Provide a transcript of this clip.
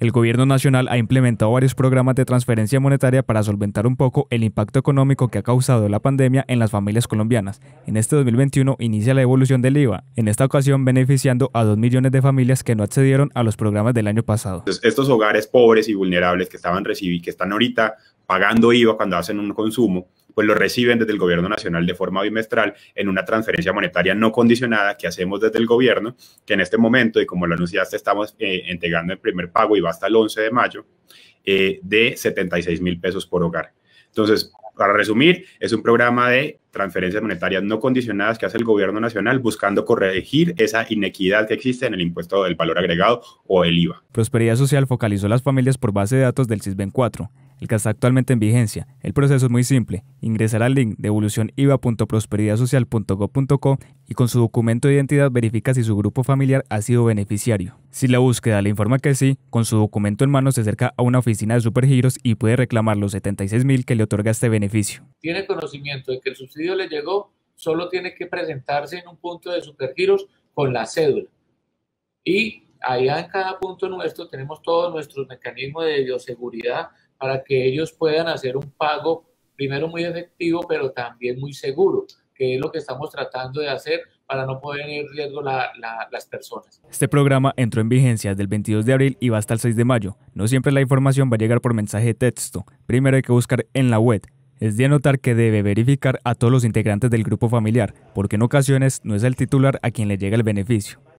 El gobierno nacional ha implementado varios programas de transferencia monetaria para solventar un poco el impacto económico que ha causado la pandemia en las familias colombianas. En este 2021 inicia la evolución del IVA, en esta ocasión beneficiando a dos millones de familias que no accedieron a los programas del año pasado. Estos hogares pobres y vulnerables que estaban recibiendo que están ahorita pagando IVA cuando hacen un consumo, pues lo reciben desde el gobierno nacional de forma bimestral en una transferencia monetaria no condicionada que hacemos desde el gobierno, que en este momento, y como lo anunciaste, estamos eh, entregando el primer pago y va hasta el 11 de mayo, eh, de 76 mil pesos por hogar. Entonces, para resumir, es un programa de transferencias monetarias no condicionadas que hace el gobierno nacional buscando corregir esa inequidad que existe en el impuesto del valor agregado o el IVA. Prosperidad Social focalizó las familias por base de datos del CISBEN 4 el que está actualmente en vigencia. El proceso es muy simple. Ingresar al link devolucioniva.prosperidadsocial.gov.co y con su documento de identidad verifica si su grupo familiar ha sido beneficiario. Si la búsqueda le informa que sí, con su documento en mano se acerca a una oficina de Supergiros y puede reclamar los 76 mil que le otorga este beneficio. Tiene conocimiento de que el subsidio le llegó, solo tiene que presentarse en un punto de Supergiros con la cédula. Y allá en cada punto nuestro tenemos todos nuestros mecanismos de bioseguridad para que ellos puedan hacer un pago primero muy efectivo, pero también muy seguro, que es lo que estamos tratando de hacer para no poner en riesgo las personas. Este programa entró en vigencia del 22 de abril y va hasta el 6 de mayo. No siempre la información va a llegar por mensaje de texto. Primero hay que buscar en la web. Es de anotar que debe verificar a todos los integrantes del grupo familiar, porque en ocasiones no es el titular a quien le llega el beneficio.